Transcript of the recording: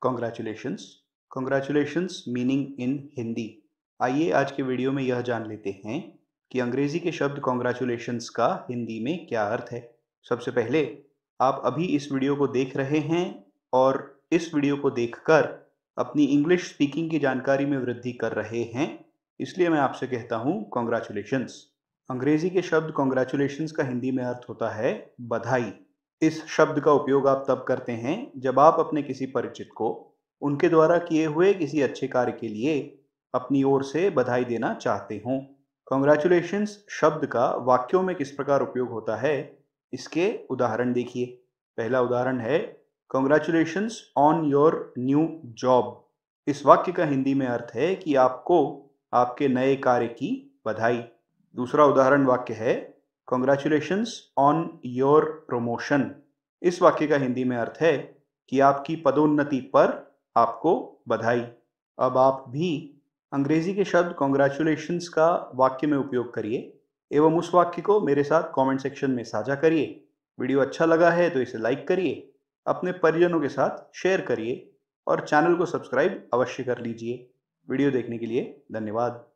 congratulations congratulations meaning in Hindi आइए आज के वीडियो में यह जान लेते हैं कि अंग्रेजी के शब्द कॉन्ग्रेचुलेशंस का हिंदी में क्या अर्थ है सबसे पहले आप अभी इस वीडियो को देख रहे हैं और इस वीडियो को देखकर अपनी इंग्लिश स्पीकिंग की जानकारी में वृद्धि कर रहे हैं इसलिए मैं आपसे कहता हूँ कॉन्ग्रेचुलेशंस अंग्रेजी के शब्द कॉन्ग्रेचुलेशंस का हिंदी में अर्थ होता है बधाई इस शब्द का उपयोग आप तब करते हैं जब आप अपने किसी परिचित को उनके द्वारा किए हुए किसी अच्छे कार्य के लिए अपनी ओर से बधाई देना चाहते हों कॉन्ग्रेचुलेशन शब्द का वाक्यों में किस प्रकार उपयोग होता है इसके उदाहरण देखिए पहला उदाहरण है congratulations on your new job इस वाक्य का हिंदी में अर्थ है कि आपको आपके नए कार्य की बधाई दूसरा उदाहरण वाक्य है कॉन्ग्रेचुलेशंस ऑन योर प्रमोशन इस वाक्य का हिंदी में अर्थ है कि आपकी पदोन्नति पर आपको बधाई अब आप भी अंग्रेजी के शब्द कॉन्ग्रेचुलेशन का वाक्य में उपयोग करिए एवं उस वाक्य को मेरे साथ कमेंट सेक्शन में साझा करिए वीडियो अच्छा लगा है तो इसे लाइक करिए अपने परिजनों के साथ शेयर करिए और चैनल को सब्सक्राइब अवश्य कर लीजिए वीडियो देखने के लिए धन्यवाद